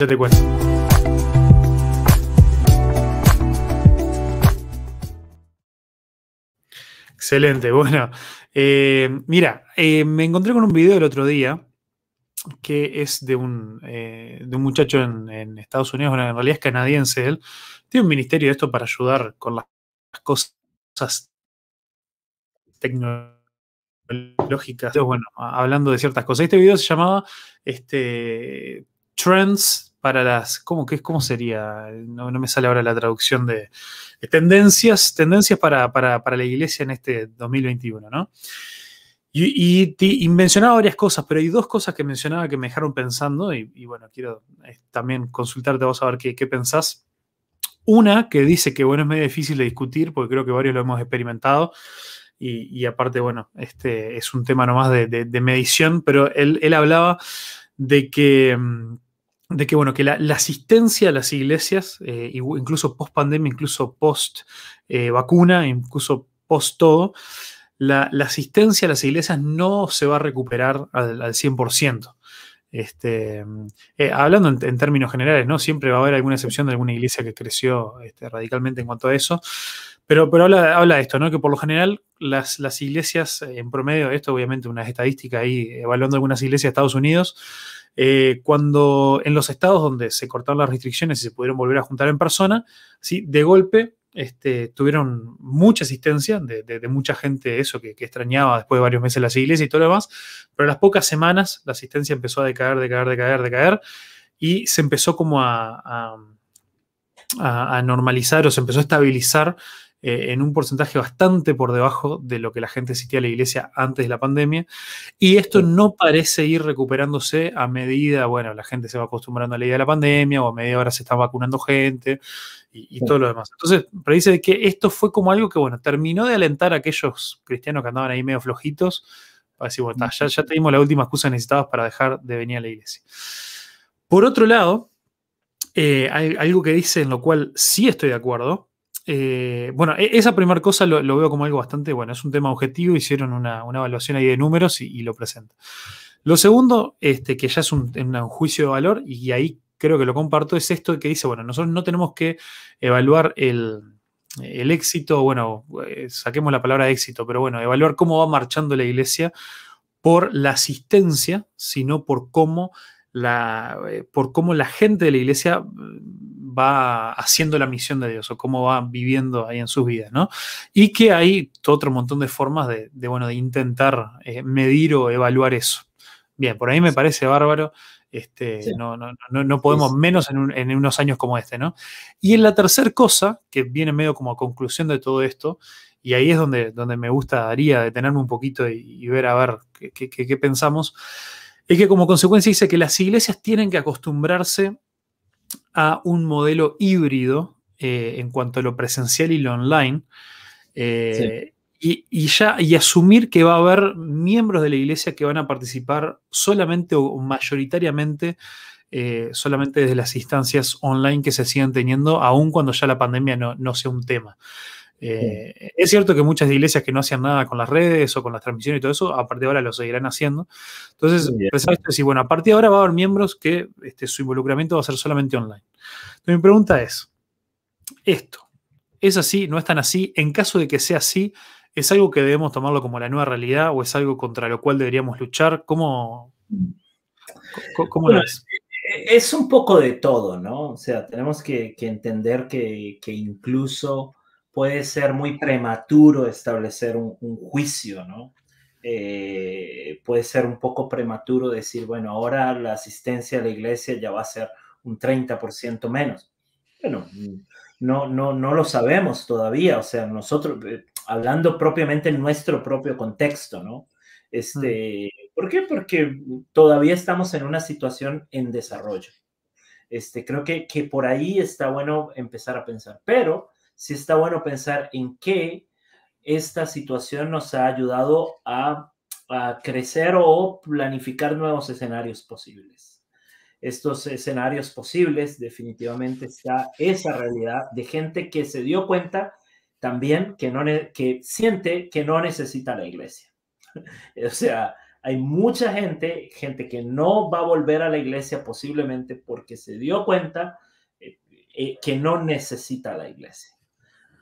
Ya te cuento. Excelente, bueno. Eh, mira, eh, me encontré con un video el otro día que es de un, eh, un muchacho en, Estados Unidos, bueno, en realidad es canadiense él, tiene un ministerio de esto para ayudar con las cosas tecnológicas, bueno, hablando de ciertas cosas. Este video se llamaba este, trends para las, ¿cómo, cómo sería? No, me sale ahora la traducción de, tendencias, tendencias para, la iglesia en este 2021, ¿no? Y, y, mencionaba varias cosas, pero hay dos cosas que mencionaba que me dejaron pensando y, bueno, quiero eh, también consultarte a vos a ver qué, qué pensás. Una que dice que, bueno, es medio difícil de discutir porque creo que varios lo hemos experimentado, y, aparte, bueno, este es un tema nomás de, medición, pero él, él, hablaba de que mm, de que, bueno, que la, asistencia a las iglesias, eh, incluso post pandemia, eh, incluso post vacuna, incluso post todo, la, asistencia a las iglesias no se va a recuperar al, 100%. Este, eh, hablando en, términos generales, ¿no? Siempre va a haber alguna excepción de alguna iglesia que creció este, radicalmente en cuanto a eso. Pero, pero habla, de esto, ¿no? Que por lo general las, las iglesias, en promedio, esto obviamente una estadística ahí, evaluando algunas iglesias de Estados Unidos, eh, cuando en los estados donde se cortaron las restricciones y se pudieron volver a juntar en persona, ¿sí? de golpe este, tuvieron mucha asistencia de, mucha gente, eso que, extrañaba después de varios meses las iglesias y todo lo demás, pero a las pocas semanas la asistencia empezó a decaer, decaer, decaer, decaer, y se empezó como a normalizar o se empezó a estabilizar eh, en un porcentaje bastante por debajo de lo que la gente asistía a la iglesia antes de la pandemia. Y esto no parece ir recuperándose a medida, bueno, la gente se va acostumbrando a la idea de la pandemia o a medida hora se están vacunando gente y, todo lo demás. Entonces, predice que esto fue como algo que, bueno, terminó de alentar a aquellos cristianos que andaban ahí medio flojitos. Para decir, bueno, ya, ya te la última excusa necesitabas para dejar de venir a la iglesia. Por otro lado, eh, hay algo que dice en lo cual sí estoy de acuerdo, eh, bueno, e-, esa primera cosa lo, veo como algo bastante, bueno, es un tema objetivo, hicieron una, evaluación ahí de números y, lo presentan. Lo segundo, este, que ya es un, juicio de valor y ahí creo que lo comparto, es esto que dice, bueno, nosotros no tenemos que evaluar el, éxito, bueno, eh, saquemos la palabra éxito, pero bueno, evaluar cómo va marchando la iglesia por la asistencia, sino por la, eh, por cómo la gente de la iglesia va haciendo la misión de Dios o cómo va viviendo ahí en sus vidas, ¿no? Y que hay otro montón de formas de, bueno, de intentar eh, medir o evaluar eso. Bien, por ahí me parece bárbaro. Este, no, no, podemos menos en, unos años como este, ¿no? Y en la tercera cosa, que viene medio como a conclusión de todo esto, y ahí es donde, donde me gustaría detenerme un poquito y, ver a ver qué, qué pensamos, es que como consecuencia dice que las iglesias tienen que acostumbrarse a un modelo híbrido eh, en cuanto a lo presencial y lo online. Eh, y, ya, y asumir que va a haber miembros de la iglesia que van a participar solamente o mayoritariamente, eh, solamente desde las instancias online que se siguen teniendo, aun cuando ya la pandemia no, no sea un tema. Eh, es cierto que muchas iglesias que no hacían nada con las redes o con las transmisiones y todo eso, a partir de ahora lo seguirán haciendo. Entonces, bueno, a partir de ahora va a haber miembros que este, su involucramiento va a ser solamente online. Entonces, mi pregunta es, ¿esto es así? ¿No es tan así? En caso de que sea así, ¿es algo que debemos tomarlo como la nueva realidad o es algo contra lo cual deberíamos luchar? ¿Cómo, lo ves? Es un poco de todo, ¿no? O sea, tenemos que, entender que incluso puede ser muy prematuro establecer un, juicio, ¿no? Eh, puede ser un poco prematuro decir, bueno, ahora la asistencia a la iglesia ya va a ser un 30% menos. Bueno, no, no, no lo sabemos todavía, o sea, nosotros, eh, hablando propiamente en nuestro propio contexto, ¿no? Este, mm. ¿Por qué? Porque todavía estamos en una situación en desarrollo. Este, creo que, que por ahí está bueno empezar a pensar, pero si está bueno pensar en qué esta situación nos ha ayudado a, crecer o planificar nuevos escenarios posibles. Estos escenarios posibles definitivamente está esa realidad de gente que se dio cuenta también que, no, que siente que no necesita la iglesia. o sea, hay mucha gente, gente que no va a volver a la iglesia posiblemente porque se dio cuenta eh, eh, que no necesita la iglesia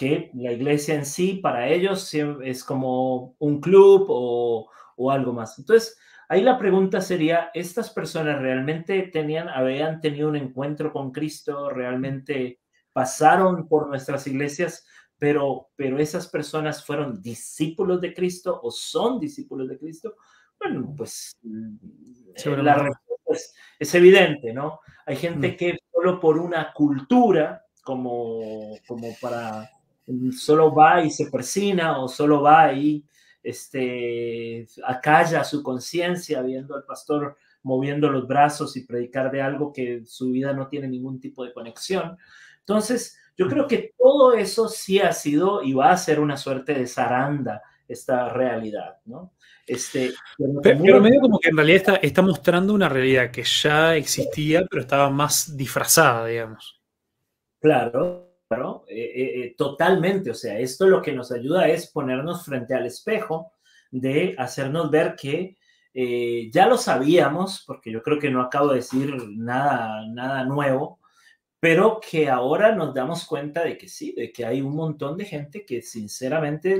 que la iglesia en sí para ellos es como un club o, o algo más. Entonces, ahí la pregunta sería, ¿estas personas realmente tenían, habían tenido un encuentro con Cristo? ¿Realmente pasaron por nuestras iglesias? Pero, pero esas personas fueron discípulos de Cristo o son discípulos de Cristo? Bueno, pues eh, la respuesta es, evidente, ¿no? Hay gente que solo por una cultura como, como para solo va y se persina o solo va y este, acalla su conciencia viendo al pastor moviendo los brazos y predicar de algo que su vida no tiene ningún tipo de conexión. Entonces, yo creo que todo eso sí ha sido y va a ser una suerte de zaranda esta realidad, ¿no? Este, pero, medio como que en realidad está, está mostrando una realidad que ya existía, pero estaba más disfrazada, digamos. Claro, eh, eh, eh, totalmente. O sea, esto lo que nos ayuda es ponernos frente al espejo de hacernos ver que ya lo sabíamos, porque yo creo que no acabo de decir nada, nada nuevo, pero que ahora nos damos cuenta de que sí, de que hay un montón de gente que sinceramente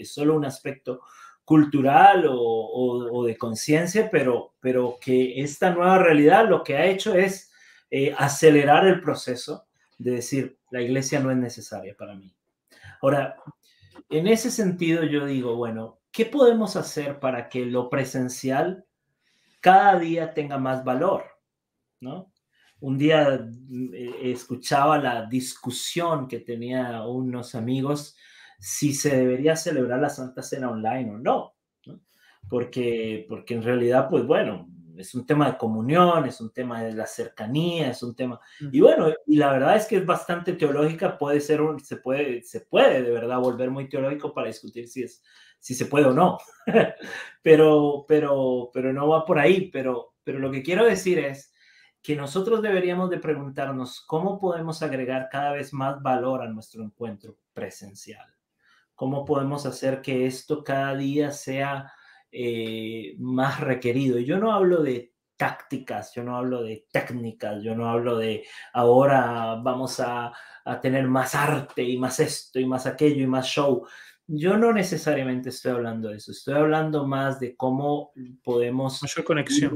es solo un aspecto cultural o, o de conciencia, pero, pero que esta nueva realidad lo que ha hecho es acelerar el proceso de decir, la iglesia no es necesaria para mí. Ahora, en ese sentido yo digo, bueno, ¿qué podemos hacer para que lo presencial cada día tenga más valor? ¿No? Un día eh, escuchaba la discusión que tenía unos amigos si se debería celebrar la Santa Cena online o no, Porque, porque en realidad, pues bueno, es un tema de comunión, es un tema de la cercanía, es un tema... Y bueno, y la verdad es que es bastante teológica, puede ser, se, puede, se puede de verdad volver muy teológico para discutir si, es, si se puede o no, pero, pero, pero no va por ahí, pero, pero lo que quiero decir es que nosotros deberíamos de preguntarnos cómo podemos agregar cada vez más valor a nuestro encuentro presencial, cómo podemos hacer que esto cada día sea eh, más requerido. Yo no hablo de tácticas, yo no hablo de técnicas, yo no hablo de ahora vamos a, a, tener más arte y más esto y más aquello y más show. Yo no necesariamente estoy hablando de eso, estoy hablando más de cómo podemos... Mayor conexión.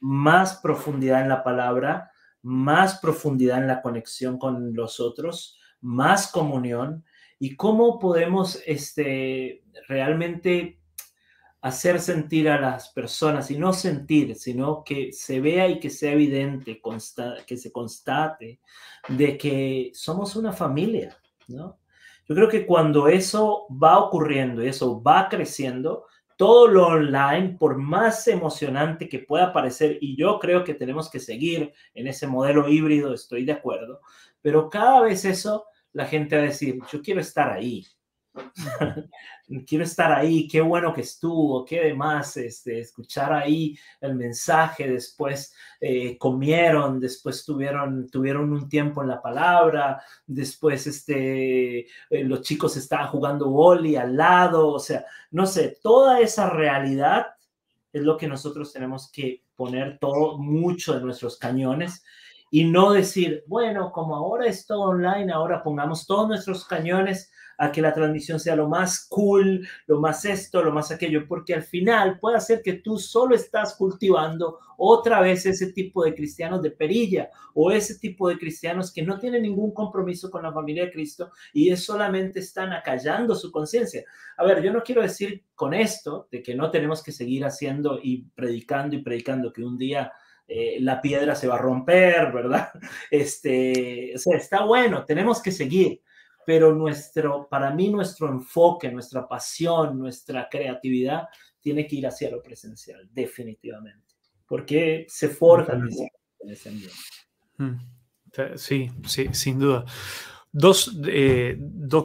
Más profundidad en la palabra, más profundidad en la conexión con los otros, más comunión y cómo podemos este, realmente hacer sentir a las personas y no sentir, sino que se vea y que sea evidente, que se constate de que somos una familia, ¿no? Yo creo que cuando eso va ocurriendo y eso va creciendo, todo lo online, por más emocionante que pueda parecer, y yo creo que tenemos que seguir en ese modelo híbrido, estoy de acuerdo, pero cada vez eso la gente va a decir, yo quiero estar ahí. quiero estar ahí, qué bueno que estuvo, qué demás, este, escuchar ahí el mensaje, después eh, comieron, después tuvieron, tuvieron un tiempo en la palabra, después este, eh, los chicos estaban jugando boli al lado, o sea, no sé, toda esa realidad es lo que nosotros tenemos que poner todo, mucho de nuestros cañones y no decir, bueno, como ahora es todo online, ahora pongamos todos nuestros cañones a que la transmisión sea lo más cool, lo más esto, lo más aquello, porque al final puede ser que tú solo estás cultivando otra vez ese tipo de cristianos de perilla o ese tipo de cristianos que no tienen ningún compromiso con la familia de Cristo y es solamente están acallando su conciencia. A ver, yo no quiero decir con esto de que no tenemos que seguir haciendo y predicando y predicando que un día eh, la piedra se va a romper, ¿verdad? Este, o sea, está bueno, tenemos que seguir, pero nuestro, para mí nuestro enfoque, nuestra pasión, nuestra creatividad tiene que ir hacia lo presencial, definitivamente, porque se forja en ese ambiente. Mm. Sí, sí, sin duda. Dos, eh,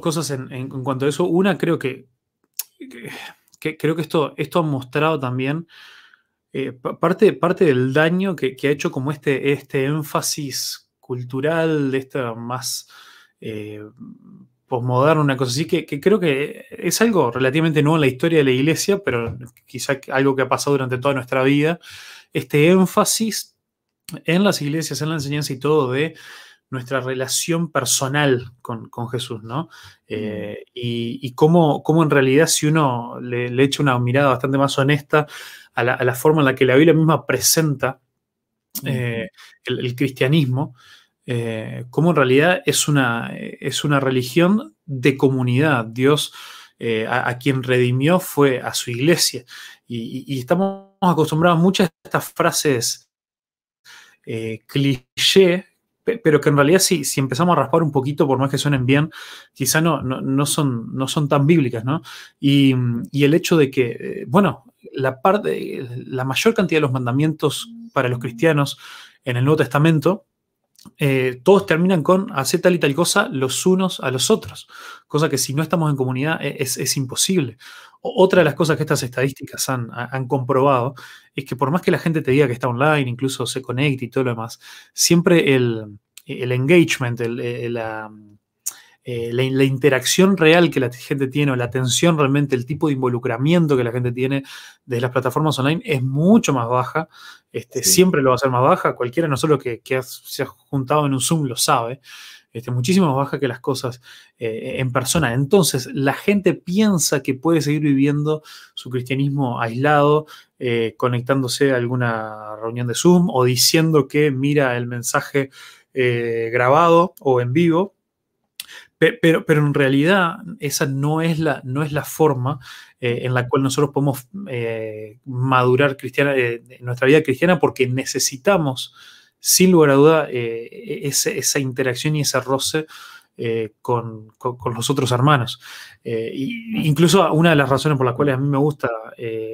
cosas en, cuanto a eso. Una, creo que, creo que esto, esto ha mostrado también eh, parte, parte del daño que, ha hecho como este, este énfasis cultural, de esta más eh, posmoderno, una cosa así, que, creo que es algo relativamente nuevo en la historia de la iglesia, pero quizá algo que ha pasado durante toda nuestra vida, este énfasis en las iglesias, en la enseñanza y todo de nuestra relación personal con, Jesús, ¿no? Eh, mm. y, cómo, cómo, en realidad si uno le, echa una mirada bastante más honesta a la, forma en la que la Biblia misma presenta eh, el, el, cristianismo, eh, cómo en realidad es una, es una religión de comunidad. Dios eh, a, quien redimió fue a su iglesia. Y, estamos acostumbrados muchas de estas frases eh, cliché, pero que en realidad si, si empezamos a raspar un poquito, por más que suenen bien, quizá no, no, no son, no son tan bíblicas, ¿no? Y, y el hecho de que, bueno, la, parte, la mayor cantidad de los mandamientos para los cristianos en el Nuevo Testamento eh, todos terminan con hacer tal y tal cosa los unos a los otros, cosa que si no estamos en comunidad eh, es, imposible. Otra de las cosas que estas estadísticas han, comprobado es que por más que la gente te diga que está online, incluso se conecta y todo lo demás, siempre el, engagement, el, eh, la, interacción real que la gente tiene o la atención realmente, el tipo de involucramiento que la gente tiene de las plataformas online es mucho más baja. Este, Siempre lo va a ser más baja. Cualquiera de nosotros que, se ha juntado en un Zoom lo sabe. Este, muchísimo más baja que las cosas eh, en persona. Entonces, la gente piensa que puede seguir viviendo su cristianismo aislado, eh, conectándose a alguna reunión de Zoom o diciendo que mira el mensaje grabado o en vivo, pero, pero en realidad esa no es la, no es la forma eh, en la cual nosotros podemos eh, madurar cristiana, eh, nuestra vida cristiana porque necesitamos, sin lugar a duda, esa interacción y ese roce con, los otros hermanos. incluso una de las razones por las cuales a mí me gusta,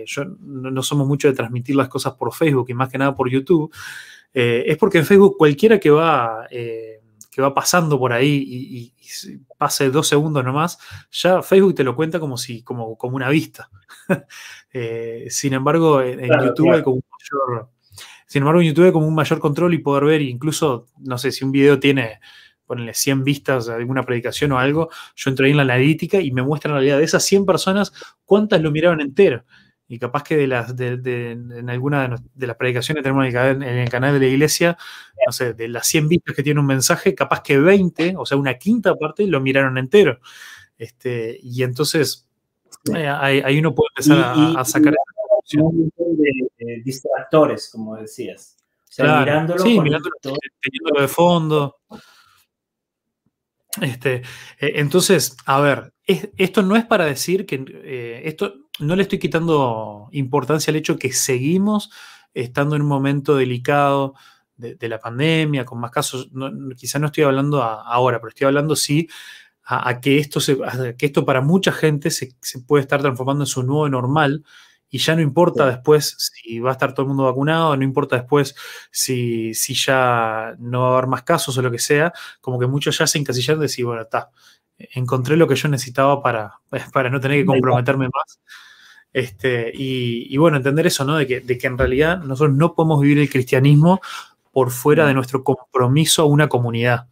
yo no, no, somos mucho de transmitir las cosas por Facebook y más que nada por YouTube, es porque en Facebook cualquiera que va, que va pasando por ahí y, pase dos segundos nomás, ya Facebook te lo cuenta como si, como, como una vista. Eh, sin embargo, en, YouTube como un mayor. Sin embargo, YouTube como un mayor control y poder ver, incluso, no sé, si un video tiene, ponenle 100 vistas alguna predicación o algo, yo entro ahí en la analítica y me muestra en realidad de esas 100 personas cuántas lo miraron entero y capaz que de las en alguna de, las predicaciones tenemos en el, canal de la iglesia, no sé, de las 100 vistas que tiene un mensaje, capaz que 20, o sea, una quinta parte lo miraron entero. Este, y entonces ahí, eh, uno puede empezar a, a, sacar distractores, como decías. O sea, mirándolo, sí, mirándolo de fondo. Este, eh, entonces, a ver, esto no es para decir que eh, esto no le estoy quitando importancia al hecho que seguimos estando en un momento delicado de, la pandemia, con más casos. quizá no estoy hablando ahora, pero estoy hablando sí a, que, esto se, que esto para mucha gente se, puede estar transformando en su nuevo normal. Y ya no importa después si va a estar todo el mundo vacunado, no importa después si, si ya no va a haber más casos o lo que sea, como que muchos ya se encasillan de decir, bueno, está, encontré lo que yo necesitaba para, para no tener que comprometerme más este, y, y, bueno, entender eso, ¿no? De que, de que en realidad nosotros no podemos vivir el cristianismo por fuera de mm. nuestro compromiso a una comunidad.